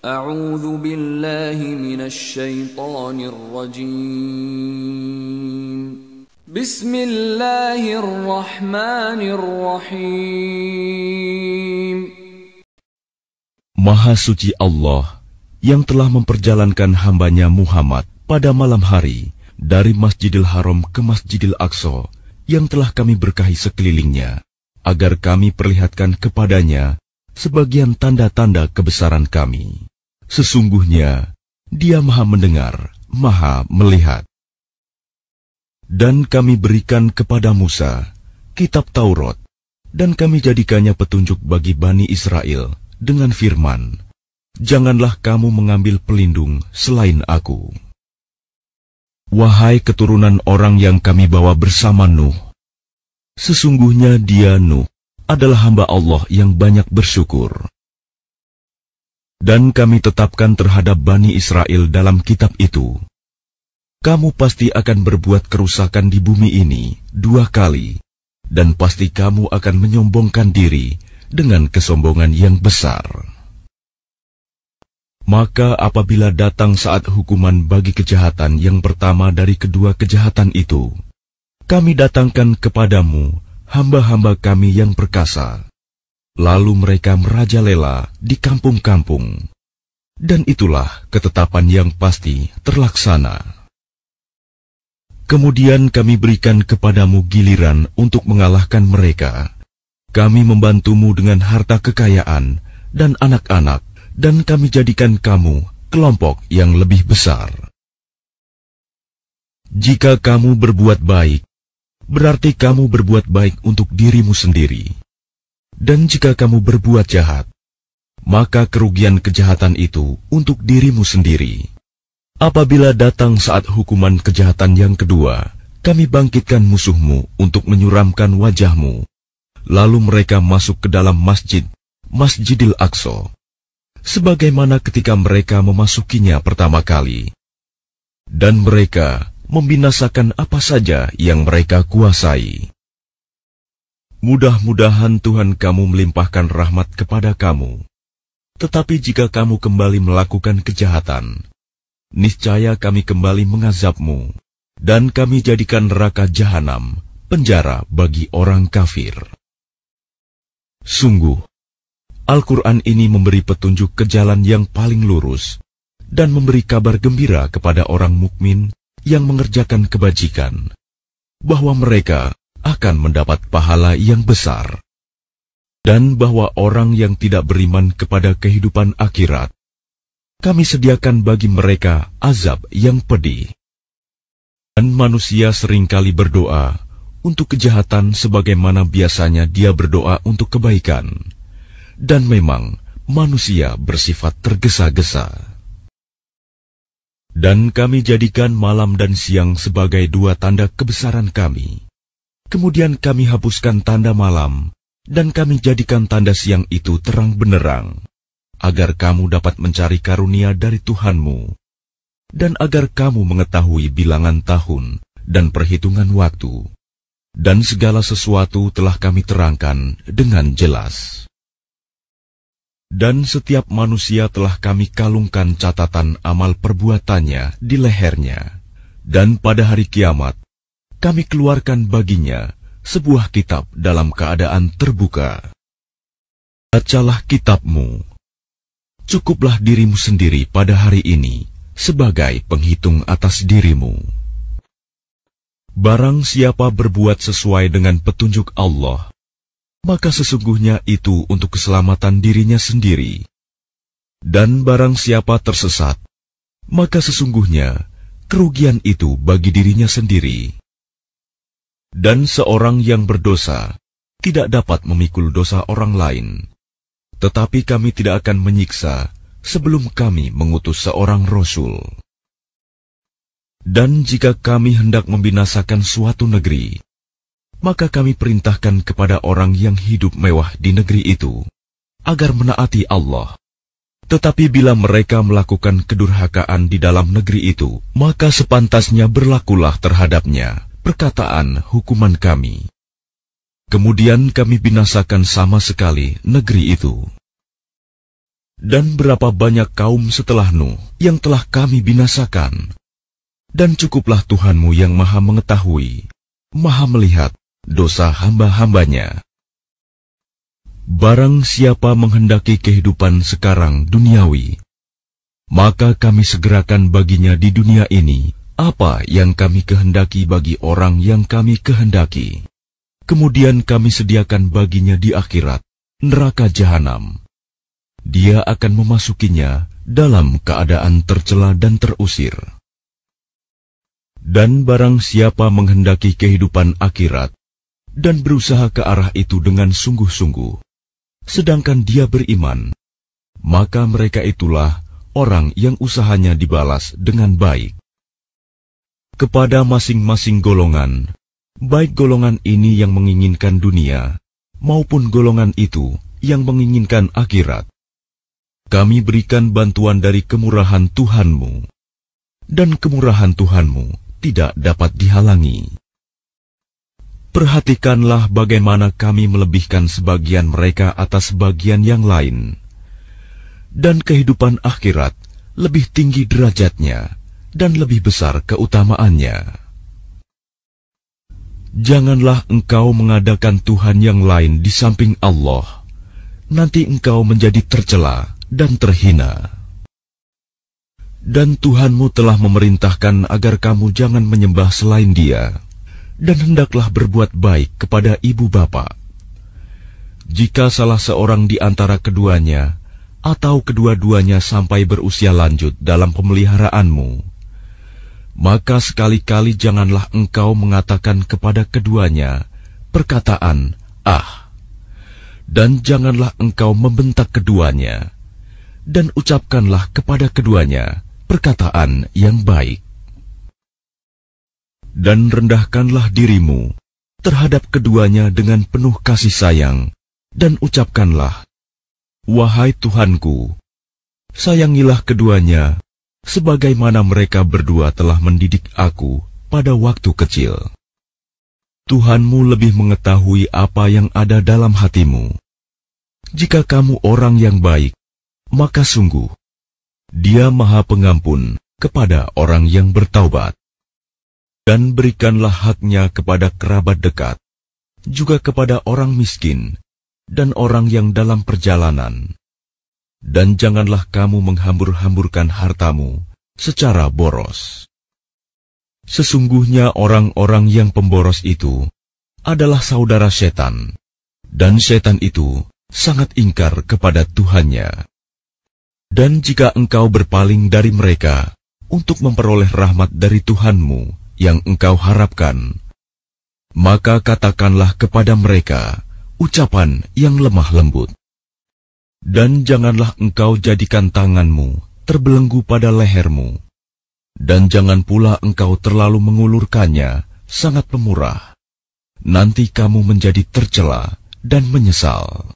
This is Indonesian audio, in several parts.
Maha suci Allah yang telah memperjalankan hambanya Muhammad pada malam hari dari Masjidil Haram ke Masjidil Aqsa yang telah kami berkahi sekelilingnya agar kami perlihatkan kepadanya sebagian tanda-tanda kebesaran kami. Sesungguhnya dia maha mendengar, maha melihat. Dan kami berikan kepada Musa kitab Taurat, dan kami jadikannya petunjuk bagi Bani Israel dengan firman, Janganlah kamu mengambil pelindung selain aku. Wahai keturunan orang yang kami bawa bersama Nuh, sesungguhnya dia Nuh adalah hamba Allah yang banyak bersyukur dan kami tetapkan terhadap Bani Israel dalam kitab itu. Kamu pasti akan berbuat kerusakan di bumi ini dua kali, dan pasti kamu akan menyombongkan diri dengan kesombongan yang besar. Maka apabila datang saat hukuman bagi kejahatan yang pertama dari kedua kejahatan itu, kami datangkan kepadamu hamba-hamba kami yang perkasa Lalu mereka merajalela di kampung-kampung. Dan itulah ketetapan yang pasti terlaksana. Kemudian kami berikan kepadamu giliran untuk mengalahkan mereka. Kami membantumu dengan harta kekayaan dan anak-anak, dan kami jadikan kamu kelompok yang lebih besar. Jika kamu berbuat baik, berarti kamu berbuat baik untuk dirimu sendiri dan jika kamu berbuat jahat, maka kerugian kejahatan itu untuk dirimu sendiri. Apabila datang saat hukuman kejahatan yang kedua, kami bangkitkan musuhmu untuk menyuramkan wajahmu. Lalu mereka masuk ke dalam masjid, Masjidil Aqsa, sebagaimana ketika mereka memasukinya pertama kali. Dan mereka membinasakan apa saja yang mereka kuasai. Mudah-mudahan Tuhan kamu melimpahkan rahmat kepada kamu. Tetapi jika kamu kembali melakukan kejahatan, niscaya kami kembali mengazabmu, dan kami jadikan neraka jahanam penjara bagi orang kafir. Sungguh, Al-Quran ini memberi petunjuk ke jalan yang paling lurus dan memberi kabar gembira kepada orang mukmin yang mengerjakan kebajikan, bahwa mereka akan mendapat pahala yang besar, dan bahwa orang yang tidak beriman kepada kehidupan akhirat, kami sediakan bagi mereka azab yang pedih. Dan manusia seringkali berdoa untuk kejahatan sebagaimana biasanya dia berdoa untuk kebaikan. Dan memang manusia bersifat tergesa-gesa. Dan kami jadikan malam dan siang sebagai dua tanda kebesaran kami Kemudian kami hapuskan tanda malam, dan kami jadikan tanda siang itu terang benerang, agar kamu dapat mencari karunia dari Tuhanmu, dan agar kamu mengetahui bilangan tahun dan perhitungan waktu. Dan segala sesuatu telah kami terangkan dengan jelas. Dan setiap manusia telah kami kalungkan catatan amal perbuatannya di lehernya. Dan pada hari kiamat, kami keluarkan baginya sebuah kitab dalam keadaan terbuka. Bacalah kitabmu. Cukuplah dirimu sendiri pada hari ini sebagai penghitung atas dirimu. Barang siapa berbuat sesuai dengan petunjuk Allah, maka sesungguhnya itu untuk keselamatan dirinya sendiri. Dan barang siapa tersesat, maka sesungguhnya kerugian itu bagi dirinya sendiri. Dan seorang yang berdosa tidak dapat memikul dosa orang lain. Tetapi kami tidak akan menyiksa sebelum kami mengutus seorang rasul. Dan jika kami hendak membinasakan suatu negeri, maka kami perintahkan kepada orang yang hidup mewah di negeri itu agar menaati Allah. Tetapi bila mereka melakukan kedurhakaan di dalam negeri itu, maka sepantasnya berlakulah terhadapnya perkataan hukuman kami. Kemudian kami binasakan sama sekali negeri itu. Dan berapa banyak kaum setelah Nuh yang telah kami binasakan. Dan cukuplah Tuhanmu yang maha mengetahui, maha melihat dosa hamba-hambanya. Barang siapa menghendaki kehidupan sekarang duniawi, maka kami segerakan baginya di dunia ini apa yang kami kehendaki bagi orang yang kami kehendaki. Kemudian kami sediakan baginya di akhirat, neraka jahanam. Dia akan memasukinya dalam keadaan tercela dan terusir. Dan barang siapa menghendaki kehidupan akhirat dan berusaha ke arah itu dengan sungguh-sungguh, sedangkan dia beriman, maka mereka itulah orang yang usahanya dibalas dengan baik kepada masing-masing golongan, baik golongan ini yang menginginkan dunia maupun golongan itu yang menginginkan akhirat. Kami berikan bantuan dari kemurahan Tuhanmu, dan kemurahan Tuhanmu tidak dapat dihalangi. Perhatikanlah bagaimana kami melebihkan sebagian mereka atas bagian yang lain, dan kehidupan akhirat lebih tinggi derajatnya dan lebih besar keutamaannya. Janganlah engkau mengadakan Tuhan yang lain di samping Allah, nanti engkau menjadi tercela dan terhina. Dan Tuhanmu telah memerintahkan agar kamu jangan menyembah selain Dia, dan hendaklah berbuat baik kepada ibu bapak. Jika salah seorang di antara keduanya atau kedua-duanya sampai berusia lanjut dalam pemeliharaanmu, maka sekali-kali janganlah engkau mengatakan kepada keduanya perkataan "ah", dan janganlah engkau membentak keduanya, dan ucapkanlah kepada keduanya perkataan yang baik, dan rendahkanlah dirimu terhadap keduanya dengan penuh kasih sayang, dan ucapkanlah, "Wahai Tuhanku, sayangilah keduanya." sebagaimana mereka berdua telah mendidik aku pada waktu kecil. Tuhanmu lebih mengetahui apa yang ada dalam hatimu. Jika kamu orang yang baik, maka sungguh Dia Maha Pengampun kepada orang yang bertaubat. Dan berikanlah haknya kepada kerabat dekat, juga kepada orang miskin dan orang yang dalam perjalanan dan janganlah kamu menghambur-hamburkan hartamu secara boros. Sesungguhnya orang-orang yang pemboros itu adalah saudara setan, dan setan itu sangat ingkar kepada Tuhannya. Dan jika engkau berpaling dari mereka untuk memperoleh rahmat dari Tuhanmu yang engkau harapkan, maka katakanlah kepada mereka ucapan yang lemah lembut. Dan janganlah engkau jadikan tanganmu terbelenggu pada lehermu, dan jangan pula engkau terlalu mengulurkannya, sangat pemurah. Nanti kamu menjadi tercela dan menyesal.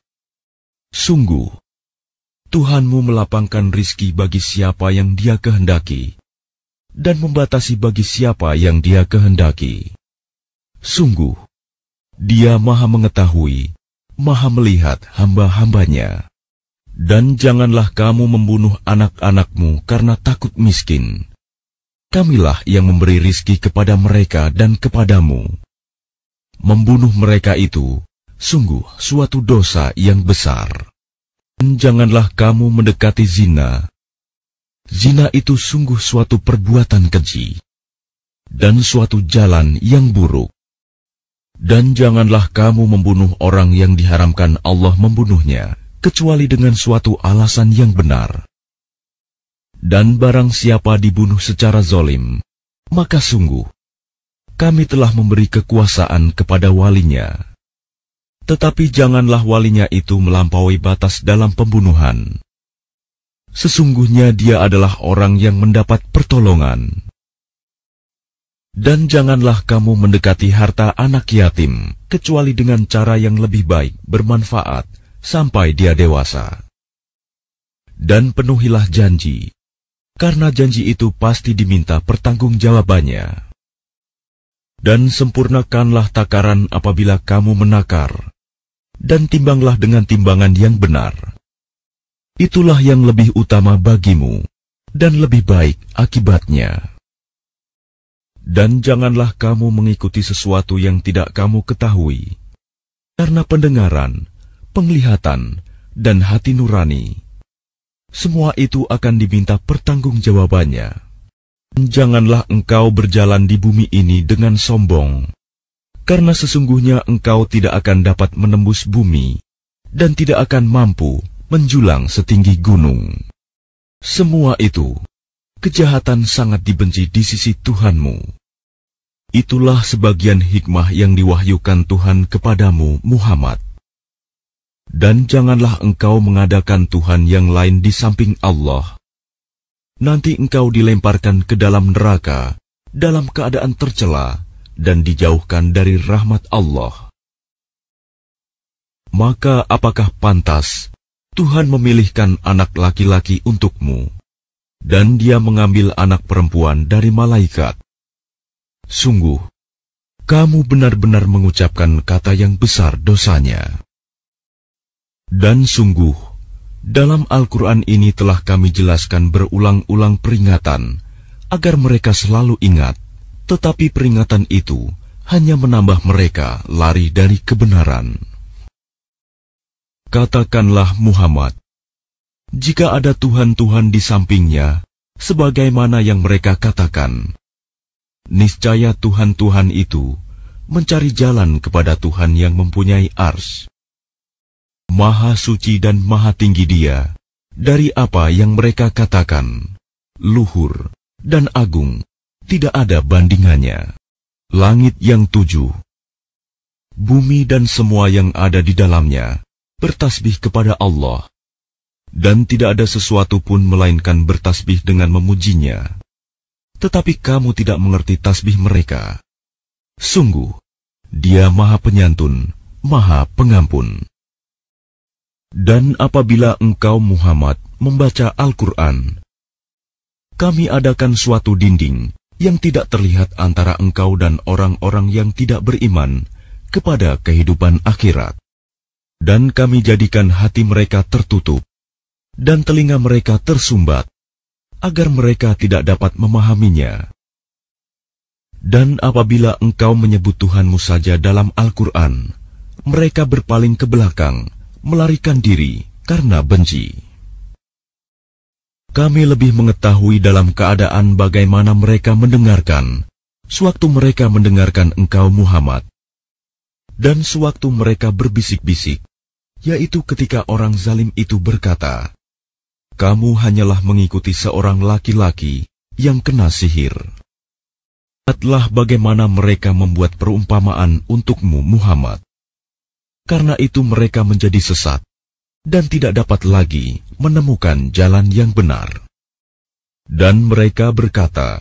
Sungguh, Tuhanmu melapangkan rizki bagi siapa yang Dia kehendaki, dan membatasi bagi siapa yang Dia kehendaki. Sungguh, Dia Maha Mengetahui, Maha Melihat hamba-hambanya. Dan janganlah kamu membunuh anak-anakmu karena takut miskin. Kamilah yang memberi rizki kepada mereka dan kepadamu. Membunuh mereka itu sungguh suatu dosa yang besar. Dan janganlah kamu mendekati zina. Zina itu sungguh suatu perbuatan keji dan suatu jalan yang buruk. Dan janganlah kamu membunuh orang yang diharamkan Allah membunuhnya kecuali dengan suatu alasan yang benar. Dan barang siapa dibunuh secara zolim, maka sungguh kami telah memberi kekuasaan kepada walinya. Tetapi janganlah walinya itu melampaui batas dalam pembunuhan. Sesungguhnya dia adalah orang yang mendapat pertolongan. Dan janganlah kamu mendekati harta anak yatim, kecuali dengan cara yang lebih baik, bermanfaat, sampai dia dewasa. Dan penuhilah janji, karena janji itu pasti diminta pertanggungjawabannya. Dan sempurnakanlah takaran apabila kamu menakar, dan timbanglah dengan timbangan yang benar. Itulah yang lebih utama bagimu, dan lebih baik akibatnya. Dan janganlah kamu mengikuti sesuatu yang tidak kamu ketahui, karena pendengaran penglihatan, dan hati nurani. Semua itu akan diminta pertanggungjawabannya. Janganlah engkau berjalan di bumi ini dengan sombong, karena sesungguhnya engkau tidak akan dapat menembus bumi dan tidak akan mampu menjulang setinggi gunung. Semua itu, kejahatan sangat dibenci di sisi Tuhanmu. Itulah sebagian hikmah yang diwahyukan Tuhan kepadamu, Muhammad. Dan janganlah engkau mengadakan Tuhan yang lain di samping Allah. Nanti engkau dilemparkan ke dalam neraka, dalam keadaan tercela, dan dijauhkan dari rahmat Allah. Maka apakah pantas Tuhan memilihkan anak laki-laki untukmu, dan dia mengambil anak perempuan dari malaikat? Sungguh, kamu benar-benar mengucapkan kata yang besar dosanya. Dan sungguh, dalam Al-Quran ini telah kami jelaskan berulang-ulang peringatan agar mereka selalu ingat, tetapi peringatan itu hanya menambah mereka lari dari kebenaran. Katakanlah Muhammad, jika ada Tuhan-Tuhan di sampingnya, sebagaimana yang mereka katakan, niscaya Tuhan-Tuhan itu mencari jalan kepada Tuhan yang mempunyai ars Maha Suci dan Maha Tinggi Dia, dari apa yang mereka katakan, luhur dan agung, tidak ada bandingannya. Langit yang tujuh, bumi dan semua yang ada di dalamnya, bertasbih kepada Allah, dan tidak ada sesuatu pun melainkan bertasbih dengan memujinya. Tetapi kamu tidak mengerti tasbih mereka. Sungguh, Dia Maha Penyantun, Maha Pengampun. Dan apabila engkau Muhammad membaca Al-Quran, kami adakan suatu dinding yang tidak terlihat antara engkau dan orang-orang yang tidak beriman kepada kehidupan akhirat. Dan kami jadikan hati mereka tertutup dan telinga mereka tersumbat agar mereka tidak dapat memahaminya. Dan apabila engkau menyebut Tuhanmu saja dalam Al-Quran, mereka berpaling ke belakang, melarikan diri karena benci. Kami lebih mengetahui dalam keadaan bagaimana mereka mendengarkan, sewaktu mereka mendengarkan engkau Muhammad, dan sewaktu mereka berbisik-bisik, yaitu ketika orang zalim itu berkata, kamu hanyalah mengikuti seorang laki-laki yang kena sihir. Lihatlah bagaimana mereka membuat perumpamaan untukmu Muhammad. Karena itu mereka menjadi sesat dan tidak dapat lagi menemukan jalan yang benar. Dan mereka berkata,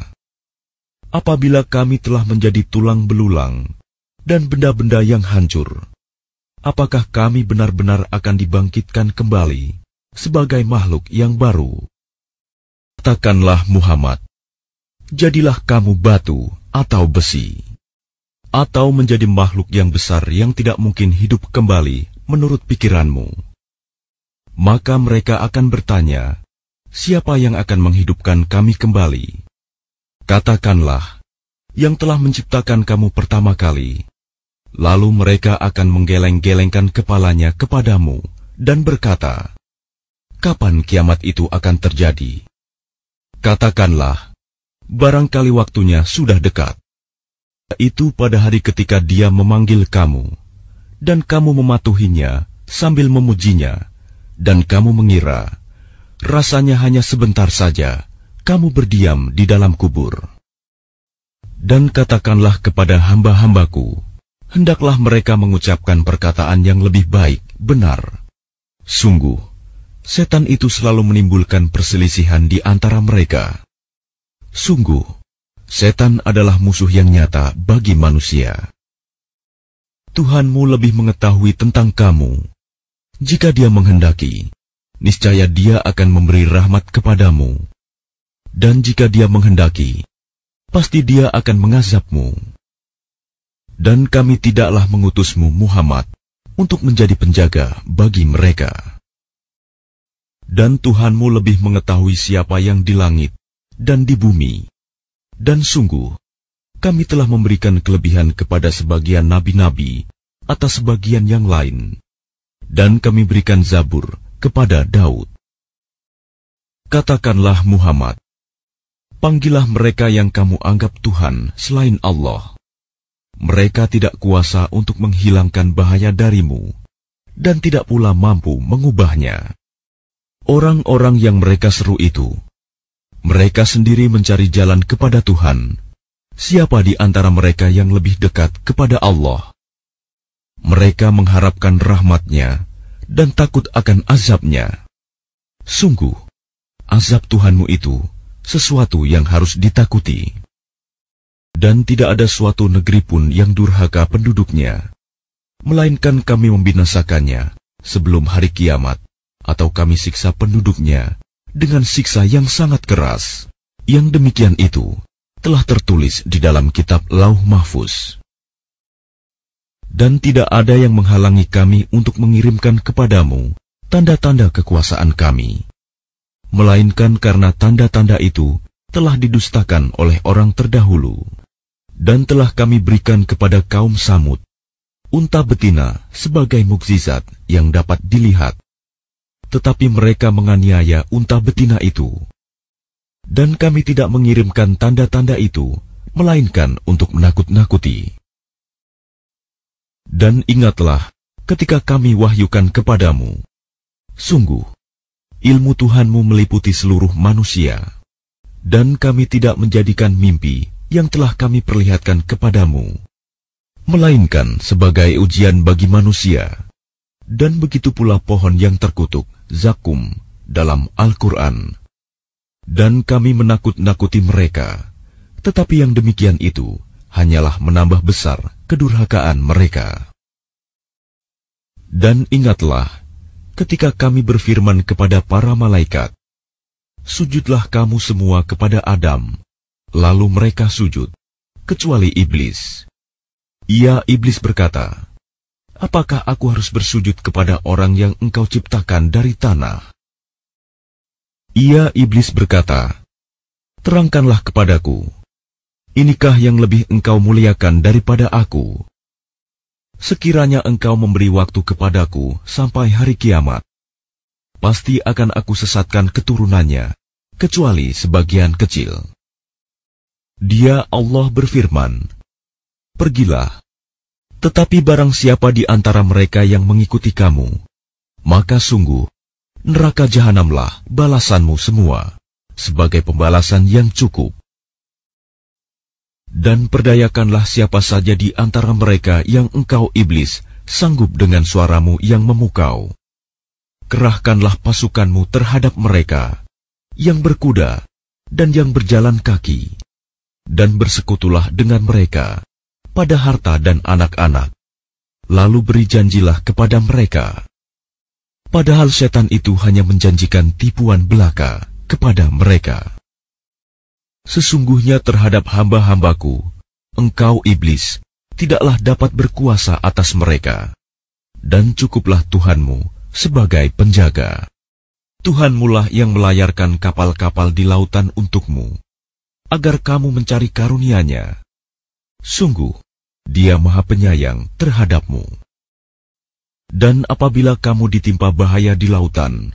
Apabila kami telah menjadi tulang belulang dan benda-benda yang hancur, apakah kami benar-benar akan dibangkitkan kembali sebagai makhluk yang baru? Katakanlah Muhammad, jadilah kamu batu atau besi atau menjadi makhluk yang besar yang tidak mungkin hidup kembali menurut pikiranmu. Maka mereka akan bertanya, siapa yang akan menghidupkan kami kembali? Katakanlah, yang telah menciptakan kamu pertama kali. Lalu mereka akan menggeleng-gelengkan kepalanya kepadamu dan berkata, Kapan kiamat itu akan terjadi? Katakanlah, barangkali waktunya sudah dekat itu pada hari ketika dia memanggil kamu, dan kamu mematuhinya sambil memujinya, dan kamu mengira, rasanya hanya sebentar saja, kamu berdiam di dalam kubur. Dan katakanlah kepada hamba-hambaku, hendaklah mereka mengucapkan perkataan yang lebih baik, benar. Sungguh, setan itu selalu menimbulkan perselisihan di antara mereka. Sungguh, setan adalah musuh yang nyata bagi manusia. Tuhanmu lebih mengetahui tentang kamu. Jika Dia menghendaki, niscaya Dia akan memberi rahmat kepadamu, dan jika Dia menghendaki, pasti Dia akan mengazabmu. Dan kami tidaklah mengutusmu, Muhammad, untuk menjadi penjaga bagi mereka. Dan Tuhanmu lebih mengetahui siapa yang di langit dan di bumi dan sungguh, kami telah memberikan kelebihan kepada sebagian nabi-nabi atas sebagian yang lain. Dan kami berikan Zabur kepada Daud. Katakanlah Muhammad, panggillah mereka yang kamu anggap Tuhan selain Allah. Mereka tidak kuasa untuk menghilangkan bahaya darimu, dan tidak pula mampu mengubahnya. Orang-orang yang mereka seru itu mereka sendiri mencari jalan kepada Tuhan. Siapa di antara mereka yang lebih dekat kepada Allah? Mereka mengharapkan rahmatnya dan takut akan azabnya. Sungguh, azab Tuhanmu itu sesuatu yang harus ditakuti. Dan tidak ada suatu negeri pun yang durhaka penduduknya, melainkan kami membinasakannya sebelum hari kiamat, atau kami siksa penduduknya dengan siksa yang sangat keras. Yang demikian itu telah tertulis di dalam kitab Lauh Mahfuz. Dan tidak ada yang menghalangi kami untuk mengirimkan kepadamu tanda-tanda kekuasaan kami, melainkan karena tanda-tanda itu telah didustakan oleh orang terdahulu, dan telah kami berikan kepada kaum Samud unta betina sebagai mukjizat yang dapat dilihat tetapi mereka menganiaya unta betina itu. Dan kami tidak mengirimkan tanda-tanda itu, melainkan untuk menakut-nakuti. Dan ingatlah, ketika kami wahyukan kepadamu, sungguh, ilmu Tuhanmu meliputi seluruh manusia. Dan kami tidak menjadikan mimpi yang telah kami perlihatkan kepadamu, melainkan sebagai ujian bagi manusia dan begitu pula pohon yang terkutuk, Zakum, dalam Al-Quran. Dan kami menakut-nakuti mereka. Tetapi yang demikian itu hanyalah menambah besar kedurhakaan mereka. Dan ingatlah, ketika kami berfirman kepada para malaikat, Sujudlah kamu semua kepada Adam. Lalu mereka sujud, kecuali iblis. Ia iblis berkata, Apakah aku harus bersujud kepada orang yang engkau ciptakan dari tanah? Ia iblis berkata, Terangkanlah kepadaku, inikah yang lebih engkau muliakan daripada aku? Sekiranya engkau memberi waktu kepadaku sampai hari kiamat, pasti akan aku sesatkan keturunannya, kecuali sebagian kecil. Dia Allah berfirman, Pergilah, tetapi barang siapa di antara mereka yang mengikuti kamu, maka sungguh, neraka jahanamlah balasanmu semua, sebagai pembalasan yang cukup. Dan perdayakanlah siapa saja di antara mereka yang engkau iblis, sanggup dengan suaramu yang memukau. Kerahkanlah pasukanmu terhadap mereka, yang berkuda, dan yang berjalan kaki, dan bersekutulah dengan mereka pada harta dan anak-anak. Lalu beri janjilah kepada mereka. Padahal setan itu hanya menjanjikan tipuan belaka kepada mereka. Sesungguhnya terhadap hamba-hambaku, engkau iblis, tidaklah dapat berkuasa atas mereka. Dan cukuplah Tuhanmu sebagai penjaga. Tuhanmulah yang melayarkan kapal-kapal di lautan untukmu, agar kamu mencari karunia-Nya Sungguh, dia maha penyayang terhadapmu. Dan apabila kamu ditimpa bahaya di lautan,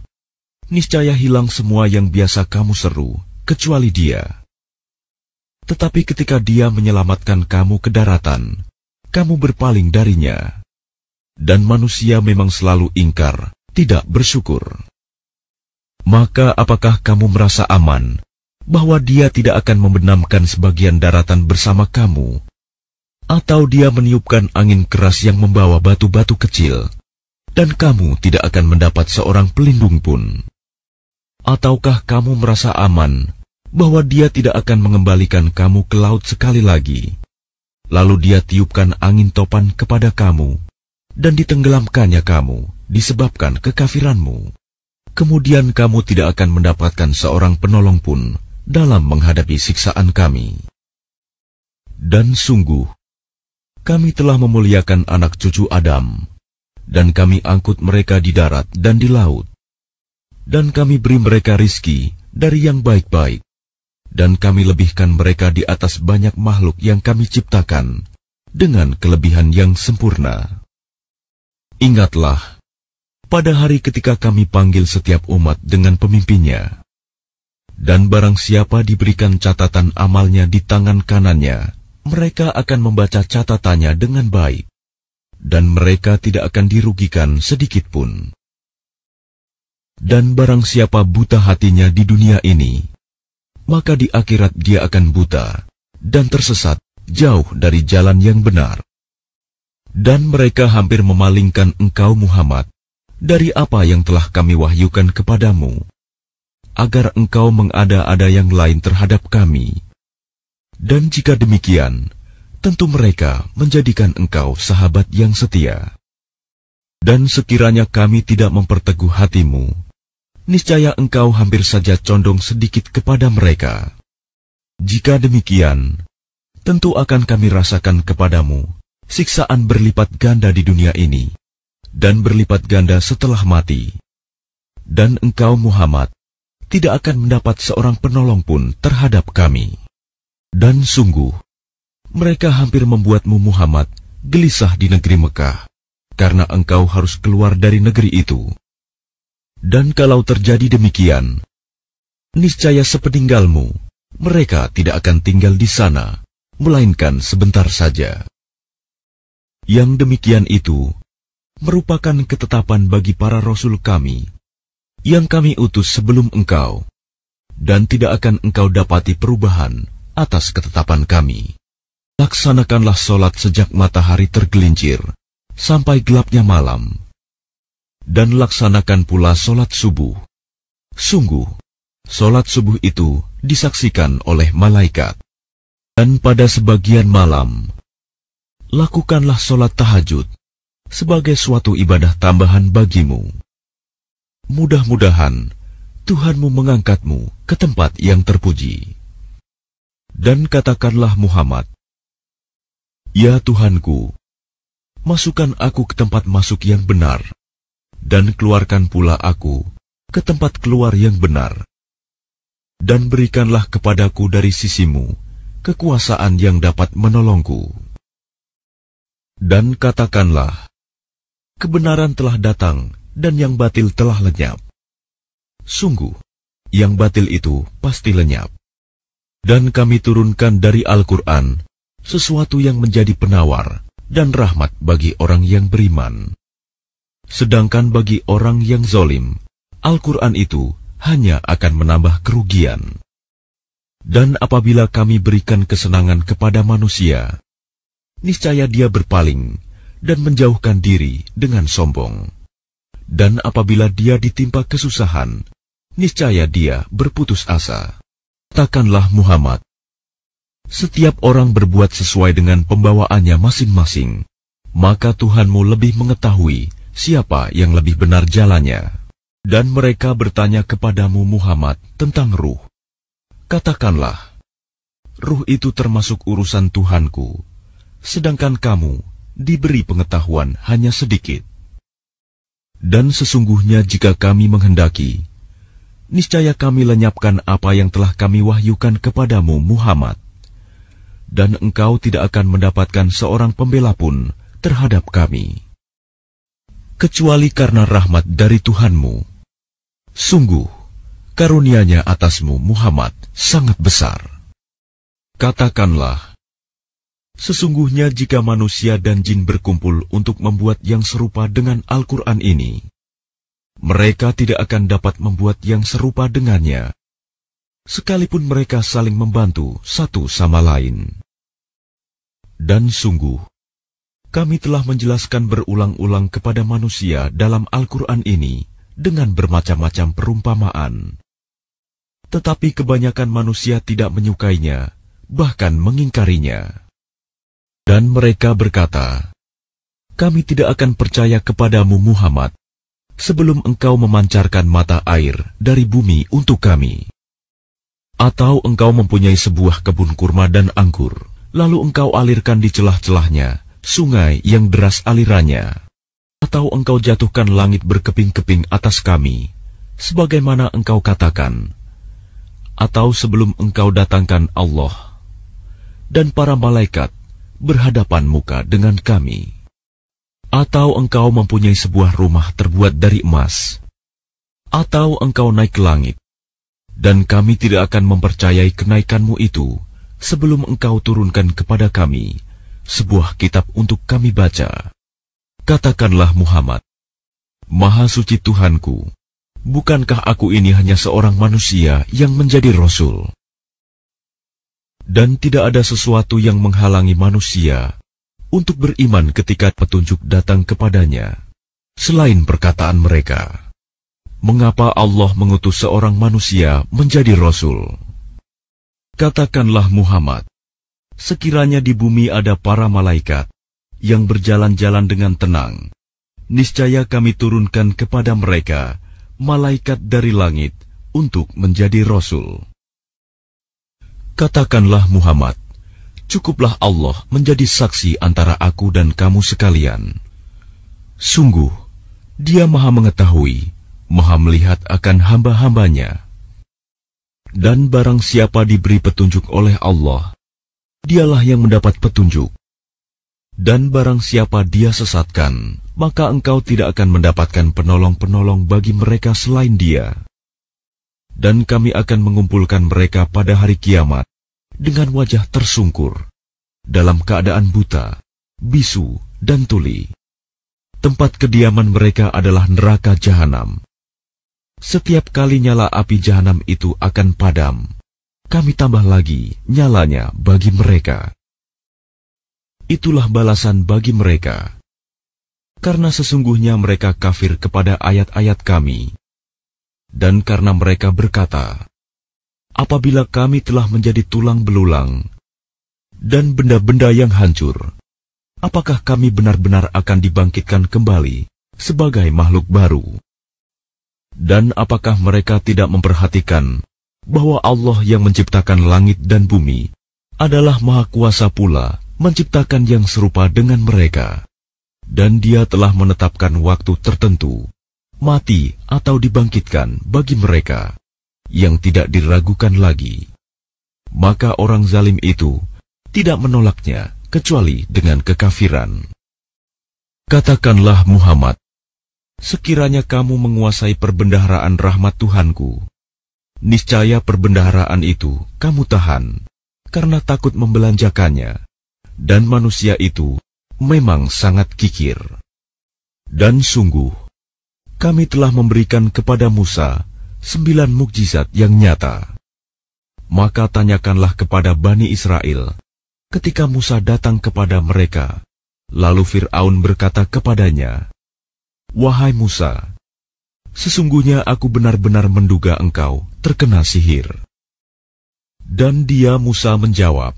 niscaya hilang semua yang biasa kamu seru, kecuali dia. Tetapi ketika dia menyelamatkan kamu ke daratan, kamu berpaling darinya. Dan manusia memang selalu ingkar, tidak bersyukur. Maka apakah kamu merasa aman bahwa dia tidak akan membenamkan sebagian daratan bersama kamu atau dia meniupkan angin keras yang membawa batu-batu kecil, dan kamu tidak akan mendapat seorang pelindung pun. Ataukah kamu merasa aman bahwa dia tidak akan mengembalikan kamu ke laut sekali lagi? Lalu dia tiupkan angin topan kepada kamu, dan ditenggelamkannya kamu disebabkan kekafiranmu. Kemudian kamu tidak akan mendapatkan seorang penolong pun dalam menghadapi siksaan kami. Dan sungguh, kami telah memuliakan anak cucu Adam, dan kami angkut mereka di darat dan di laut. Dan kami beri mereka rizki dari yang baik-baik, dan kami lebihkan mereka di atas banyak makhluk yang kami ciptakan, dengan kelebihan yang sempurna. Ingatlah, pada hari ketika kami panggil setiap umat dengan pemimpinnya, dan barang siapa diberikan catatan amalnya di tangan kanannya, mereka akan membaca catatannya dengan baik, dan mereka tidak akan dirugikan sedikit pun. Dan barang siapa buta hatinya di dunia ini, maka di akhirat dia akan buta dan tersesat jauh dari jalan yang benar. Dan mereka hampir memalingkan engkau Muhammad dari apa yang telah kami wahyukan kepadamu, agar engkau mengada-ada yang lain terhadap kami dan jika demikian, tentu mereka menjadikan engkau sahabat yang setia. Dan sekiranya kami tidak memperteguh hatimu, niscaya engkau hampir saja condong sedikit kepada mereka. Jika demikian, tentu akan kami rasakan kepadamu siksaan berlipat ganda di dunia ini, dan berlipat ganda setelah mati. Dan engkau Muhammad, tidak akan mendapat seorang penolong pun terhadap kami. Dan sungguh, mereka hampir membuatmu Muhammad gelisah di negeri Mekah, karena engkau harus keluar dari negeri itu. Dan kalau terjadi demikian, niscaya sepeninggalmu, mereka tidak akan tinggal di sana, melainkan sebentar saja. Yang demikian itu merupakan ketetapan bagi para rasul kami, yang kami utus sebelum engkau, dan tidak akan engkau dapati perubahan atas ketetapan kami. Laksanakanlah solat sejak matahari tergelincir sampai gelapnya malam. Dan laksanakan pula solat subuh. Sungguh, solat subuh itu disaksikan oleh malaikat. Dan pada sebagian malam, lakukanlah solat tahajud sebagai suatu ibadah tambahan bagimu. Mudah-mudahan Tuhanmu mengangkatmu ke tempat yang terpuji. Dan katakanlah Muhammad, Ya Tuhanku, masukkan aku ke tempat masuk yang benar, dan keluarkan pula aku ke tempat keluar yang benar. Dan berikanlah kepadaku dari sisimu kekuasaan yang dapat menolongku. Dan katakanlah, kebenaran telah datang dan yang batil telah lenyap. Sungguh, yang batil itu pasti lenyap. Dan kami turunkan dari Al-Quran sesuatu yang menjadi penawar dan rahmat bagi orang yang beriman. Sedangkan bagi orang yang zolim, Al-Quran itu hanya akan menambah kerugian. Dan apabila kami berikan kesenangan kepada manusia, niscaya dia berpaling dan menjauhkan diri dengan sombong. Dan apabila dia ditimpa kesusahan, niscaya dia berputus asa. Katakanlah Muhammad, setiap orang berbuat sesuai dengan pembawaannya masing-masing, maka Tuhanmu lebih mengetahui siapa yang lebih benar jalannya. Dan mereka bertanya kepadamu Muhammad tentang ruh. Katakanlah, ruh itu termasuk urusan Tuhanku, sedangkan kamu diberi pengetahuan hanya sedikit. Dan sesungguhnya jika kami menghendaki, niscaya kami lenyapkan apa yang telah kami wahyukan kepadamu, Muhammad, dan engkau tidak akan mendapatkan seorang pembela pun terhadap kami, kecuali karena rahmat dari Tuhanmu. Sungguh, karuniaNya atasmu, Muhammad, sangat besar. Katakanlah, sesungguhnya jika manusia dan jin berkumpul untuk membuat yang serupa dengan Al-Quran ini mereka tidak akan dapat membuat yang serupa dengannya, sekalipun mereka saling membantu satu sama lain. Dan sungguh, kami telah menjelaskan berulang-ulang kepada manusia dalam Al-Quran ini dengan bermacam-macam perumpamaan. Tetapi kebanyakan manusia tidak menyukainya, bahkan mengingkarinya. Dan mereka berkata, Kami tidak akan percaya kepadamu Muhammad, sebelum engkau memancarkan mata air dari bumi untuk kami. Atau engkau mempunyai sebuah kebun kurma dan anggur, lalu engkau alirkan di celah-celahnya sungai yang deras alirannya. Atau engkau jatuhkan langit berkeping-keping atas kami, sebagaimana engkau katakan. Atau sebelum engkau datangkan Allah dan para malaikat berhadapan muka dengan kami atau engkau mempunyai sebuah rumah terbuat dari emas, atau engkau naik ke langit, dan kami tidak akan mempercayai kenaikanmu itu sebelum engkau turunkan kepada kami sebuah kitab untuk kami baca. Katakanlah Muhammad, Maha Suci Tuhanku, bukankah aku ini hanya seorang manusia yang menjadi Rasul? Dan tidak ada sesuatu yang menghalangi manusia untuk beriman ketika petunjuk datang kepadanya, selain perkataan mereka. Mengapa Allah mengutus seorang manusia menjadi rasul? Katakanlah Muhammad, sekiranya di bumi ada para malaikat yang berjalan-jalan dengan tenang, niscaya kami turunkan kepada mereka malaikat dari langit untuk menjadi rasul. Katakanlah Muhammad, cukuplah Allah menjadi saksi antara aku dan kamu sekalian. Sungguh, Dia Maha Mengetahui, Maha Melihat akan hamba-hambanya. Dan barang siapa diberi petunjuk oleh Allah, dialah yang mendapat petunjuk. Dan barang siapa dia sesatkan, maka engkau tidak akan mendapatkan penolong-penolong bagi mereka selain dia. Dan kami akan mengumpulkan mereka pada hari kiamat dengan wajah tersungkur, dalam keadaan buta, bisu, dan tuli. Tempat kediaman mereka adalah neraka jahanam. Setiap kali nyala api jahanam itu akan padam, kami tambah lagi nyalanya bagi mereka. Itulah balasan bagi mereka. Karena sesungguhnya mereka kafir kepada ayat-ayat kami. Dan karena mereka berkata, apabila kami telah menjadi tulang belulang dan benda-benda yang hancur, apakah kami benar-benar akan dibangkitkan kembali sebagai makhluk baru? Dan apakah mereka tidak memperhatikan bahwa Allah yang menciptakan langit dan bumi adalah Maha Kuasa pula menciptakan yang serupa dengan mereka, dan Dia telah menetapkan waktu tertentu mati atau dibangkitkan bagi mereka yang tidak diragukan lagi. Maka orang zalim itu tidak menolaknya kecuali dengan kekafiran. Katakanlah Muhammad, sekiranya kamu menguasai perbendaharaan rahmat Tuhanku, niscaya perbendaharaan itu kamu tahan, karena takut membelanjakannya, dan manusia itu memang sangat kikir. Dan sungguh, kami telah memberikan kepada Musa sembilan mukjizat yang nyata. Maka tanyakanlah kepada Bani Israel, ketika Musa datang kepada mereka. Lalu Fir'aun berkata kepadanya, Wahai Musa, sesungguhnya aku benar-benar menduga engkau terkena sihir. Dan dia Musa menjawab,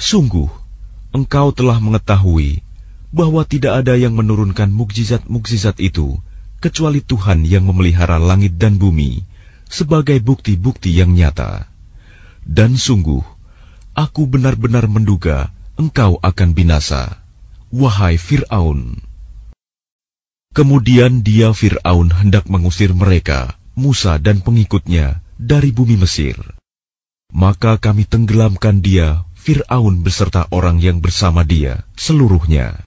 Sungguh, engkau telah mengetahui bahwa tidak ada yang menurunkan mukjizat-mukjizat itu kecuali Tuhan yang memelihara langit dan bumi sebagai bukti-bukti yang nyata. Dan sungguh, aku benar-benar menduga engkau akan binasa, wahai Fir'aun. Kemudian dia Fir'aun hendak mengusir mereka, Musa dan pengikutnya, dari bumi Mesir. Maka kami tenggelamkan dia, Fir'aun beserta orang yang bersama dia, seluruhnya.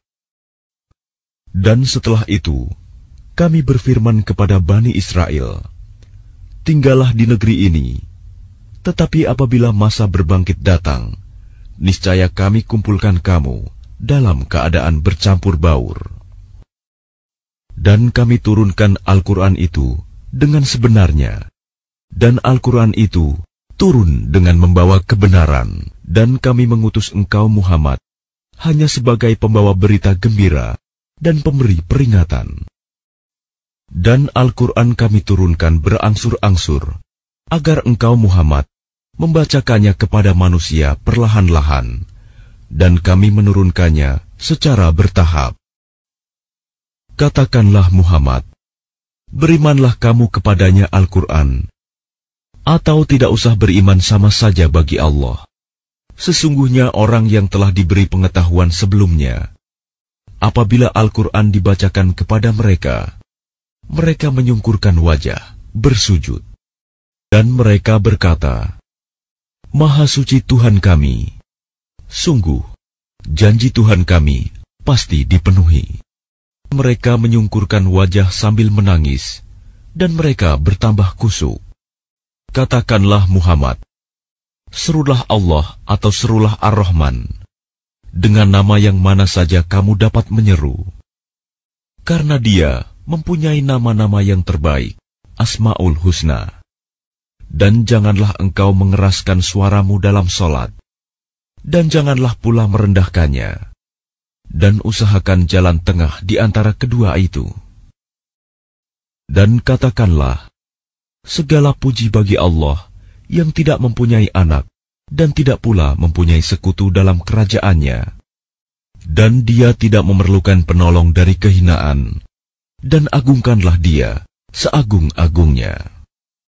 Dan setelah itu, kami berfirman kepada Bani Israel, Tinggallah di negeri ini, tetapi apabila masa berbangkit datang, niscaya kami kumpulkan kamu dalam keadaan bercampur baur. Dan kami turunkan Al-Quran itu dengan sebenarnya, dan Al-Quran itu turun dengan membawa kebenaran, dan kami mengutus engkau Muhammad hanya sebagai pembawa berita gembira dan pemberi peringatan. Dan Al-Quran kami turunkan berangsur-angsur, agar engkau Muhammad membacakannya kepada manusia perlahan-lahan, dan kami menurunkannya secara bertahap. Katakanlah Muhammad, berimanlah kamu kepadanya Al-Quran, atau tidak usah beriman sama saja bagi Allah. Sesungguhnya orang yang telah diberi pengetahuan sebelumnya, apabila Al-Quran dibacakan kepada mereka, mereka menyungkurkan wajah, bersujud. Dan mereka berkata, Maha suci Tuhan kami. Sungguh, janji Tuhan kami pasti dipenuhi. Mereka menyungkurkan wajah sambil menangis, dan mereka bertambah kusuk. Katakanlah Muhammad, serulah Allah atau serulah Ar-Rahman, dengan nama yang mana saja kamu dapat menyeru. Karena dia mempunyai nama-nama yang terbaik, Asmaul Husna. Dan janganlah engkau mengeraskan suaramu dalam solat, dan janganlah pula merendahkannya, dan usahakan jalan tengah di antara kedua itu. Dan katakanlah, segala puji bagi Allah yang tidak mempunyai anak dan tidak pula mempunyai sekutu dalam kerajaannya. Dan dia tidak memerlukan penolong dari kehinaan, dan agungkanlah dia seagung-agungnya.